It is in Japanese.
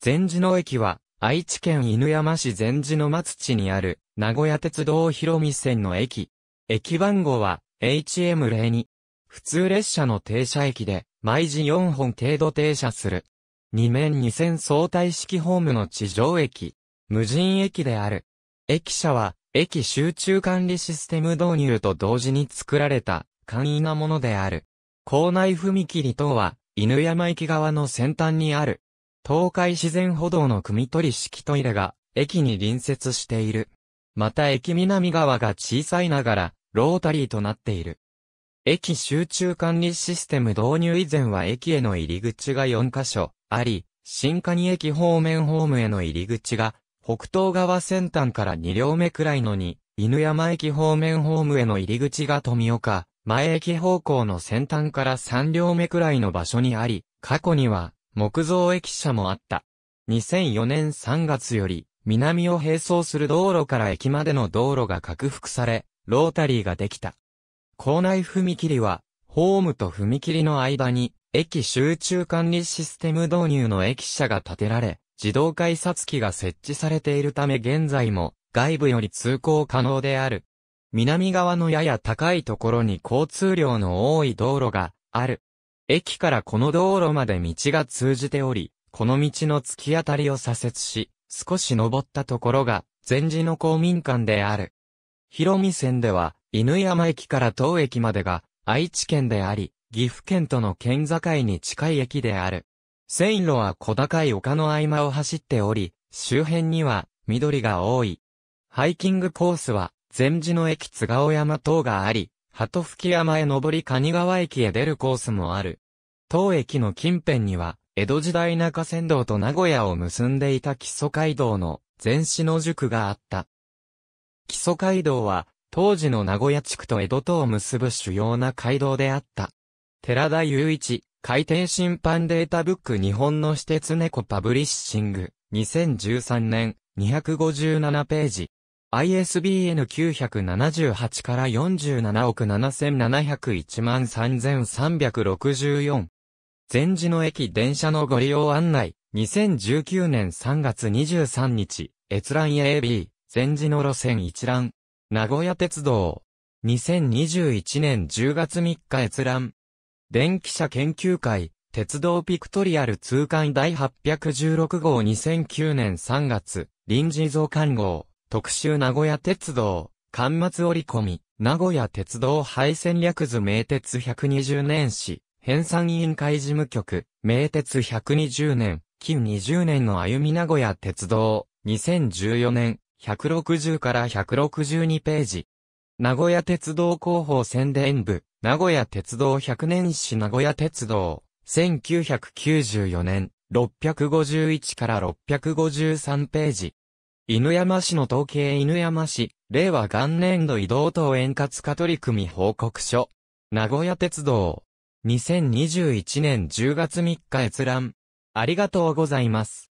善寺の駅は、愛知県犬山市善寺の松地にある、名古屋鉄道広見線の駅。駅番号は、HM02。普通列車の停車駅で、毎時4本程度停車する。2面2線相対式ホームの地上駅。無人駅である。駅舎は、駅集中管理システム導入と同時に作られた、簡易なものである。校内踏切等は、犬山駅側の先端にある。東海自然歩道の汲み取り式トイレが、駅に隣接している。また駅南側が小さいながら、ロータリーとなっている。駅集中管理システム導入以前は駅への入り口が4カ所あり、新蟹駅方面ホームへの入り口が、北東側先端から2両目くらいのに、犬山駅方面ホームへの入り口が富岡、前駅方向の先端から3両目くらいの場所にあり、過去には、木造駅舎もあった。2004年3月より、南を並走する道路から駅までの道路が拡幅され、ロータリーができた。校内踏切は、ホームと踏切の間に、駅集中管理システム導入の駅舎が建てられ、自動改札機が設置されているため現在も、外部より通行可能である。南側のやや高いところに交通量の多い道路がある。駅からこの道路まで道が通じており、この道の突き当たりを左折し、少し登ったところが、禅寺の公民館である。広見線では、犬山駅から当駅までが、愛知県であり、岐阜県との県境に近い駅である。線路は小高い丘の合間を走っており、周辺には、緑が多い。ハイキングコースは、禅寺の駅津川山等があり、鳩吹山へ登り蟹川駅へ出るコースもある。当駅の近辺には、江戸時代中仙道と名古屋を結んでいた基礎街道の前市の塾があった。基礎街道は、当時の名古屋地区と江戸とを結ぶ主要な街道であった。寺田雄一、海底審判データブック日本の私鉄猫パブリッシング、2013年、257ページ。ISBN 978から47億7701万3364。全寺の駅電車のご利用案内、2019年3月23日、閲覧 AB、全寺の路線一覧。名古屋鉄道。2021年10月3日閲覧。電気車研究会、鉄道ピクトリアル通貫第816号2009年3月、臨時増刊号。特集名古屋鉄道、巻末折り込み、名古屋鉄道廃線略図名鉄120年史、編纂委員会事務局、名鉄120年、近20年の歩み名古屋鉄道、2014年、160から162ページ。名古屋鉄道広報宣伝部、名古屋鉄道100年史名古屋鉄道、1994年、651から653ページ。犬山市の統計犬山市、令和元年度移動等円滑化取り組み報告書。名古屋鉄道。2021年10月3日閲覧。ありがとうございます。